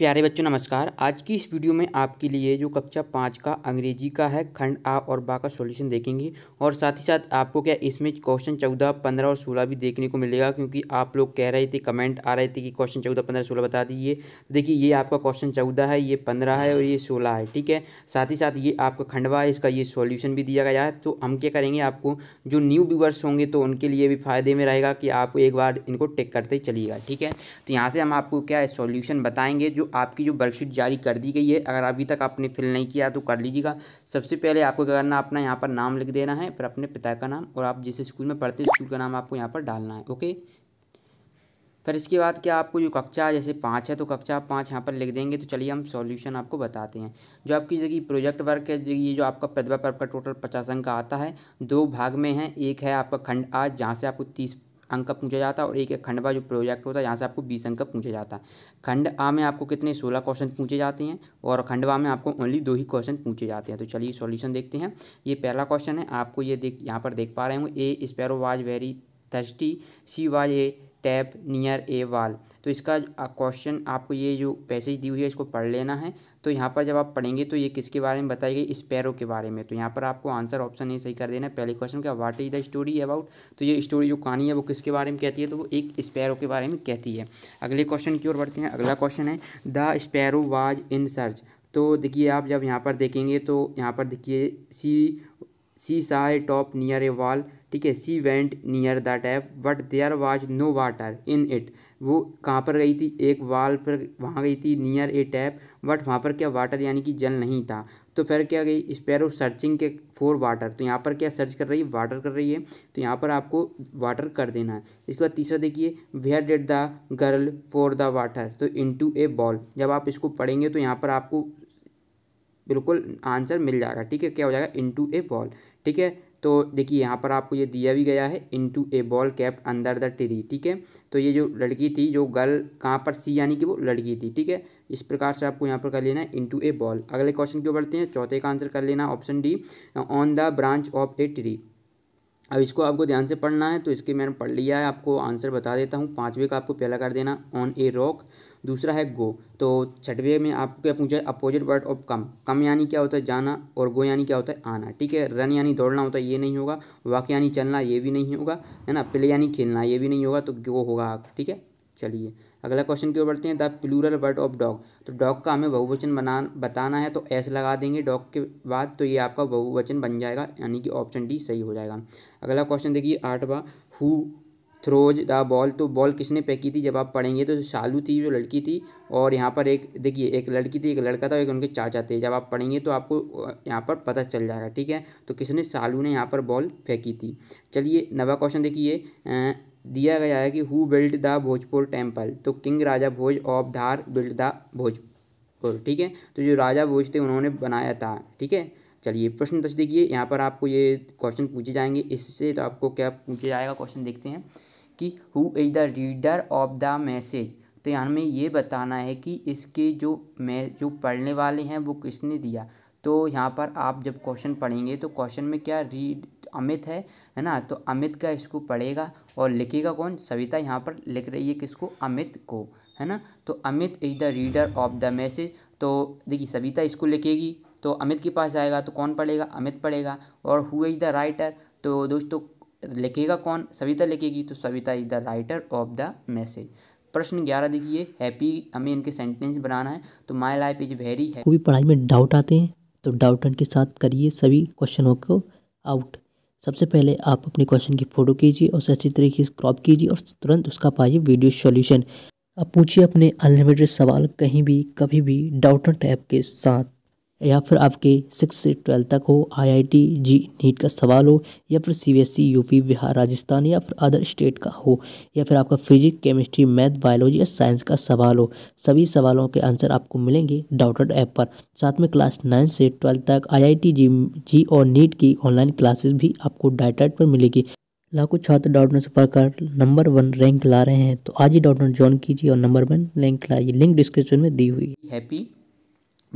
प्यारे बच्चों नमस्कार आज की इस वीडियो में आपके लिए जो कक्षा पाँच का अंग्रेजी का है खंड आ और बा का सॉल्यूशन देखेंगे और साथ ही साथ आपको क्या इसमें क्वेश्चन चौदह पंद्रह और सोलह भी देखने को मिलेगा क्योंकि आप लोग कह रहे थे कमेंट आ रहे थे कि क्वेश्चन चौदह पंद्रह सोलह बता दीजिए देखिए ये आपका क्वेश्चन चौदह है ये पंद्रह है और ये सोलह है ठीक है साथ ही साथ ये आपका खंडवा है इसका ये सोल्यूशन भी दिया गया है तो हम क्या करेंगे आपको जो न्यू व्यूवर्स होंगे तो उनके लिए भी फायदे में रहेगा कि आप एक बार इनको टेक करते चलिएगा ठीक है तो यहाँ से हम आपको क्या सोल्यूशन बताएंगे जो आपकी जो वर्कशीट जारी कर दी गई है अगर अभी तक आपने फिल नहीं किया तो कर लीजिएगा सबसे पहले आपको क्या करना अपना यहाँ पर नाम लिख देना है फिर अपने पिता का नाम और आप जिस स्कूल में पढ़ते हैं स्कूल का नाम आपको यहाँ पर डालना है ओके फिर इसके बाद क्या आपको जो कक्षा जैसे पाँच है तो कक्षा आप पाँच यहाँ पर लिख देंगे तो चलिए हम सॉल्यूशन आपको बताते हैं जो आपकी जगह प्रोजेक्ट वर्क है ये जो आपका प्रतिभा पर्व का टोटल पचास अंक आता है दो भाग में है एक है आपका खंड आज जहाँ से आपको तीस अंक का पूछा जाता है और एक खंड बा जो प्रोजेक्ट होता है यहाँ से आपको बीस अंक का पूछा जाता है खंड आ में आपको कितने सोलह क्वेश्चन पूछे जाते हैं और खंड बा में आपको ओनली दो ही क्वेश्चन पूछे जाते हैं तो चलिए सॉल्यूशन देखते हैं ये पहला क्वेश्चन है आपको ये देख यहाँ पर देख पा रहे होंगे a sparrow was very thirsty was a tap near a wall तो इसका क्वेश्चन आपको ये जो पैसेज दी हुई है इसको पढ़ लेना है तो यहाँ पर जब आप पढ़ेंगे तो ये किसके बारे में बताई गई स्पैरो के बारे में तो यहाँ पर आपको आंसर ऑप्शन ये सही कर देना है पहले क्वेश्चन का what is the story about तो ये स्टोरी जो कहानी है वो किसके बारे में कहती है तो वो एक स्पैरो के बारे में कहती है अगले क्वेश्चन की ओर बढ़ते हैं अगला क्वेश्चन है the sparrow was in search तो देखिए आप जब यहाँ पर देखेंगे तो यहाँ पर देखिए she she saw a tap near a wall ठीक है she went near the tap but there was no water in it वो कहाँ पर गई थी एक वाल पर वहाँ गई थी नियर ए टैप बट वहाँ पर क्या वाटर यानी कि जल नहीं था तो फिर क्या गई स्पैरो सर्चिंग के फॉर वाटर तो यहाँ पर क्या सर्च कर रही है वाटर कर रही है तो यहाँ पर आपको वाटर कर देना है इसके बाद तीसरा देखिए where did the girl for the water तो इन टू ए बॉल जब आप इसको पढ़ेंगे तो यहाँ पर आपको बिल्कुल आंसर मिल जाएगा ठीक है क्या हो जाएगा इनटू ए बॉल ठीक है तो देखिए यहाँ पर आपको ये दिया भी गया है into a ball kept under the tree ठीक है तो ये जो लड़की थी जो गर्ल कहाँ पर सी यानी कि वो लड़की थी ठीक है इस प्रकार से आपको यहाँ पर कर लेना है इंटू ए बॉल अगले क्वेश्चन की ओर बढ़ते हैं चौथे का आंसर कर लेना option D on the branch of a tree अब इसको आपको ध्यान से पढ़ना है तो इसके मैंने पढ़ लिया है आपको आंसर बता देता हूँ पाँचवें का आपको पहला कर देना ऑन ए रॉक दूसरा है गो तो छठवें में आपको क्या पूछा है opposite word of come come यानी क्या होता है जाना और गो यानी क्या होता है आना ठीक है रन यानी दौड़ना होता है ये नहीं होगा वॉक यानी चलना ये भी नहीं होगा है ना प्ले यानी खेलना ये भी नहीं होगा तो गो होगा ठीक है चलिए अगला क्वेश्चन की ओर बढ़ते हैं the plural word of dog तो डॉग का हमें बहुवचन बना बताना है तो एस लगा देंगे डॉग के बाद तो ये आपका बहुवचन बन जाएगा यानी कि ऑप्शन डी सही हो जाएगा अगला क्वेश्चन देखिए आठवा हु थ्रोज द बॉल तो बॉल किसने पे की थी जब आप पढ़ेंगे तो शालू थी जो लड़की थी और यहाँ पर एक देखिए एक लड़की थी एक लड़का था एक उनके चाचा थे जब आप पढ़ेंगे तो आपको यहाँ पर पता चल जाएगा ठीक है तो किसने शालू ने यहाँ पर बॉल फेंकी थी चलिए नवा क्वेश्चन देखिए दिया गया है कि who built the Bhojpur temple तो king Raja Bhoj of Dhar built the Bhojpur ठीक है तो जो राजा भोज थे उन्होंने बनाया था ठीक है चलिए प्रश्न दस देखिए यहाँ पर आपको ये क्वेश्चन पूछे जाएंगे इससे तो आपको क्या पूछा जाएगा क्वेश्चन देखते हैं कि who is the reader of the message तो यहाँ हमें ये बताना है कि इसके जो मै जो पढ़ने वाले हैं वो किसने दिया तो यहाँ पर आप जब क्वेश्चन पढ़ेंगे तो क्वेश्चन में क्या रीड अमित है है ना तो अमित का इसको पढ़ेगा और लिखेगा कौन सविता यहाँ पर लिख रही है किसको अमित को है ना तो Amit is the reader of the message तो देखिए सविता इसको लिखेगी तो अमित के पास जाएगा तो कौन पढ़ेगा अमित पढ़ेगा और हु इज़ द राइटर तो दोस्तों लिखेगा कौन सविता लिखेगी तो Savita is the writer of the message प्रश्न ग्यारह देखिए हैप्पी हमें इनके सेंटेंस बनाना है तो माई लाइफ इज वेरी है कोई पढ़ाई में डाउट आते हैं तो डाउट के साथ करिए सभी क्वेश्चनों को आउट सबसे पहले आप अपने क्वेश्चन की फ़ोटो कीजिए और उसे अच्छी तरीके से क्रॉप कीजिए और तुरंत उसका पाइए वीडियो सॉल्यूशन अब पूछिए अपने अनलिमिटेड सवाल कहीं भी कभी भी डाउटर टैब के साथ या फिर आपके सिक्स से ट्वेल्थ तक हो आईआईटी जी नीट का सवाल हो या फिर CBSE UP e, Bihar Rajasthan या फिर अदर स्टेट का हो या फिर आपका फिजिक केमिस्ट्री मैथ बायोलॉजी या साइंस का सवाल हो सभी सवालों के आंसर आपको मिलेंगे डाउटेड ऐप पर साथ में क्लास नाइन से ट्वेल्थ तक आईआईटी जी जी और नीट की ऑनलाइन क्लासेस भी आपको डाइटेड पर मिलेगी लाखों छात्र डॉटनेट से पढ़कर नंबर वन रैंक ला रहे हैं तो आज ही डॉटनेट ज्वाइन कीजिए और नंबर वन रैंक लाइए लिंक डिस्क्रिप्शन में दी हुई happy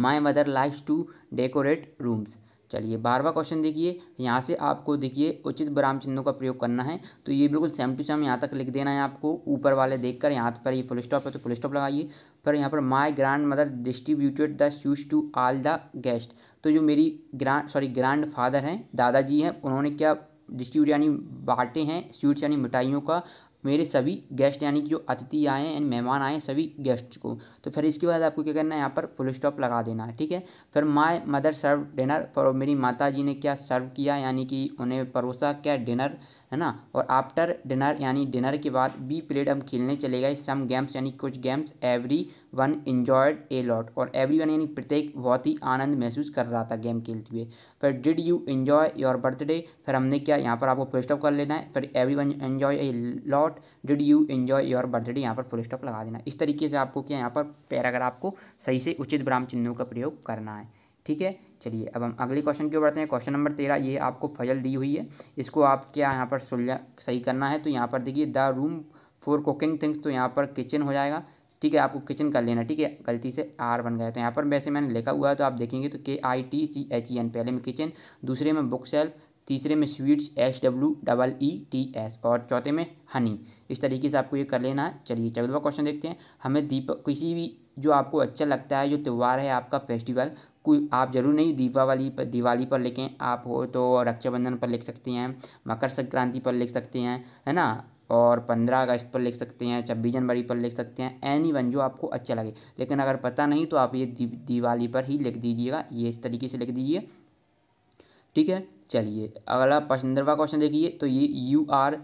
my mother likes to decorate rooms चलिए बारवा क्वेश्चन देखिए यहाँ से आपको देखिए उचित विराम चिन्हों का प्रयोग करना है तो ये बिल्कुल सेम टू सेम यहाँ तक लिख देना है आपको ऊपर वाले देखकर यहाँ पर ये फुल स्टॉप है तो फुल स्टॉप लगाइए पर यहाँ पर my grand mother distributed the shoes to all the guest तो जो मेरी ग्रांड सॉरी ग्रैंड फादर हैं दादाजी हैं उन्होंने क्या डिस्ट्रीब्यूट यानी बांटे हैं स्वीट्स यानी मिठाइयों का मेरे सभी गेस्ट यानी कि जो अतिथि आए एंड मेहमान आए सभी गेस्ट को तो फिर इसके बाद आपको क्या करना है यहाँ पर फुल स्टॉप लगा देना है ठीक है फिर माय मदर सर्व डिनर और मेरी माता जी ने क्या सर्व किया यानी कि उन्हें परोसा क्या डिनर है ना और आफ्टर डिनर यानी डिनर के बाद बी पीरियड हम खेलने चले गए सम गेम्स यानी कुछ games every one enjoyed a lot और एवरी वन यानी प्रत्येक बहुत ही आनंद महसूस कर रहा था गेम खेलते हुए फिर did you enjoy your birthday फिर हमने क्या यहाँ पर आपको फुल स्टॉप कर लेना है फिर every one enjoy a lot did you enjoy your birthday यहाँ पर फुल स्टॉप लगा देना इस तरीके से आपको क्या यहाँ पर पैराग्राफ को सही से उचित ब्राह्म चिन्हों का प्रयोग करना है ठीक है चलिए अब हम अगले क्वेश्चन की ओर बढ़ते हैं क्वेश्चन नंबर तेरह ये आपको फजल दी हुई है इसको आप क्या यहाँ पर सुलझा सही करना है तो यहाँ पर देखिए the room for cooking things तो यहाँ पर किचन हो जाएगा ठीक है आपको किचन कर लेना ठीक है गलती से आर बन गया तो यहाँ पर वैसे मैंने लिखा हुआ है तो आप देखेंगे तो K I T C H E N पहले में किचन दूसरे में बुक सेल्फ तीसरे में sweets H W double E T S और चौथे में हनी इस तरीके से आपको ये कर लेना है चलिए चौदवा क्वेश्चन देखते हैं हमें दीपक किसी भी जो आपको अच्छा लगता है जो त्यौहार है आपका फेस्टिवल कोई आप ज़रूर नहीं दीपावली पर दिवाली पर लिखें आप हो तो रक्षाबंधन पर लिख सकते हैं मकर संक्रांति पर लिख सकते हैं है ना और पंद्रह अगस्त पर लिख सकते हैं छब्बीस जनवरी पर लिख सकते हैं एनी वन जो आपको अच्छा लगे लेकिन अगर पता नहीं तो आप ये दिवाली पर ही लिख दीजिएगा ये इस तरीके से लिख दीजिए ठीक है चलिए अगला पचंद्रवा क्वेश्चन देखिए तो ये यू आर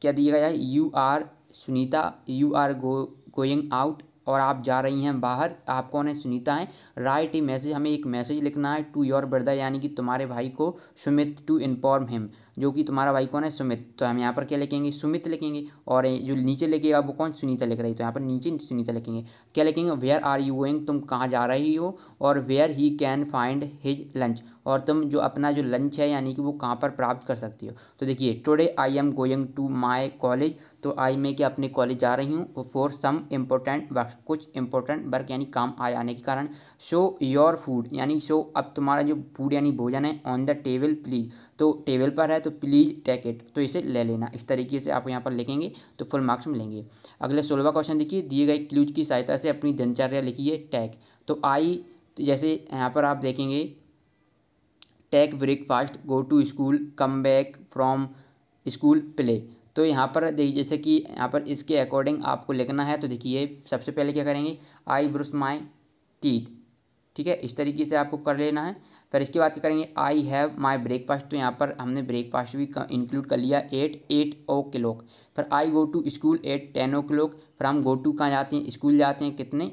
क्या दिएगा यार you are Sunita you are go going out और आप जा रही हैं बाहर आप कौन है सुनीता है राइट ए मैसेज हमें एक मैसेज लिखना है टू योर ब्रदर यानी कि तुम्हारे भाई को सुमित टू इन्फॉर्म हिम जो कि तुम्हारा भाई कौन है सुमित तो हम यहाँ पर क्या लिखेंगे सुमित लिखेंगे और जो नीचे लिखेगा वो कौन सुनीता लिख रही है तो यहाँ पर नीचे सुनीता लिखेंगे क्या लिखेंगे वेयर आर यू गोइंग तुम कहाँ जा रही हो और where he can find his lunch और तुम जो अपना जो लंच है यानी कि वो कहाँ पर प्राप्त कर सकती हो तो देखिए today I am going to my college तो आई मैं क्या अपने कॉलेज जा रही हूँ फॉर सम इम्पोर्टेंट वर्क कुछ इंपॉर्टेंट वर्क यानी काम आए आने के कारण शो योर फूड यानी शो अब तुम्हारा जो फूड यानी भोजन है ऑन द टेबल प्लीज तो टेबल पर है तो प्लीज़ टेक इट तो इसे ले लेना इस तरीके से आप यहाँ पर लिखेंगे तो फुल मार्क्स में लेंगे अगले सोलवा क्वेश्चन देखिए दिए गए क्लूज की सहायता से अपनी दिनचर्या लिखिए टैग तो आई जैसे यहाँ पर आप देखेंगे take breakfast go to school come back from school play तो यहाँ पर देखिए जैसे कि यहाँ पर इसके अकॉर्डिंग आपको लिखना है तो देखिए सबसे पहले क्या करेंगे आई ब्रश माई टीथ ठीक है इस तरीके से आपको कर लेना है फिर इसके बाद क्या करेंगे आई हैव माई ब्रेकफास्ट तो यहाँ पर हमने ब्रेकफास्ट भी इंक्लूड कर लिया एट एट ओ क्लॉक फिर I go to school at ten o'clock फिर हम गो टू कहाँ जाते हैं स्कूल जाते हैं कितने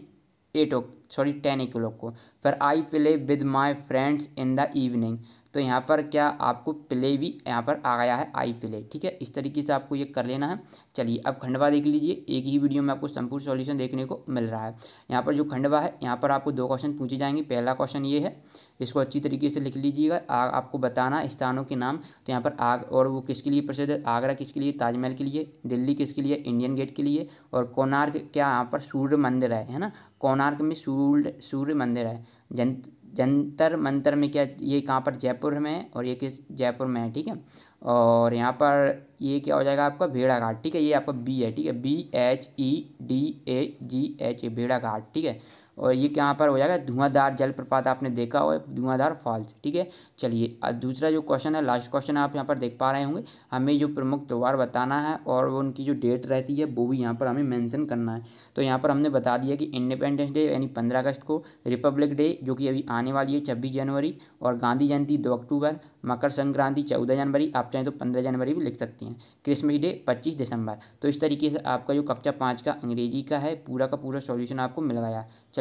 eight o sorry ten o'clock को फिर I play with my friends in the evening तो यहाँ पर क्या आपको प्ले भी यहाँ पर आ गया है आई प्ले ठीक है इस तरीके से आपको ये कर लेना है चलिए अब खंडवा देख लीजिए एक ही वीडियो में आपको संपूर्ण सॉल्यूशन देखने को मिल रहा है यहाँ पर जो खंडवा है यहाँ पर आपको दो क्वेश्चन पूछे जाएंगे पहला क्वेश्चन ये है इसको अच्छी तरीके से लिख लीजिएगा आग आपको बताना स्थानों के नाम तो यहाँ पर आग और वो किसके लिए प्रसिद्ध है आगरा किसके लिए ताजमहल के लिए दिल्ली किसके लिए इंडियन गेट के लिए और कोणार्क क्या यहाँ पर सूर्य मंदिर है है ना कोणार्क में सूर्य सूर्य मंदिर है जन जंतर मंतर में क्या ये कहाँ पर जयपुर में है और ये किस जयपुर में है ठीक है और यहाँ पर ये क्या हो जाएगा आपका भेड़ा घाट ठीक है ये आपका बी है ठीक है B H E D A G H A भेड़ा घाट ठीक है और ये कहाँ पर हो जाएगा धुआंधार जलप्रपात आपने देखा हो धुआंधार फॉल्स ठीक है चलिए दूसरा जो क्वेश्चन है लास्ट क्वेश्चन आप यहाँ पर देख पा रहे होंगे हमें जो प्रमुख त्यौहार बताना है और उनकी जो डेट रहती है वो भी यहाँ पर हमें मैंसन करना है तो यहाँ पर हमने बता दिया कि इंडिपेंडेंस डे यानी पंद्रह अगस्त को रिपब्लिक डे जो कि अभी आने वाली है छब्बीस जनवरी और गांधी जयंती दो अक्टूबर मकर संक्रांति चौदह जनवरी आप चाहें तो पंद्रह जनवरी भी लिख सकती हैं क्रिसमस डे पच्चीस दिसंबर तो इस तरीके से आपका जो कक्षा पाँच का अंग्रेजी का है पूरा का पूरा सॉल्यूशन आपको मिल गया चलिए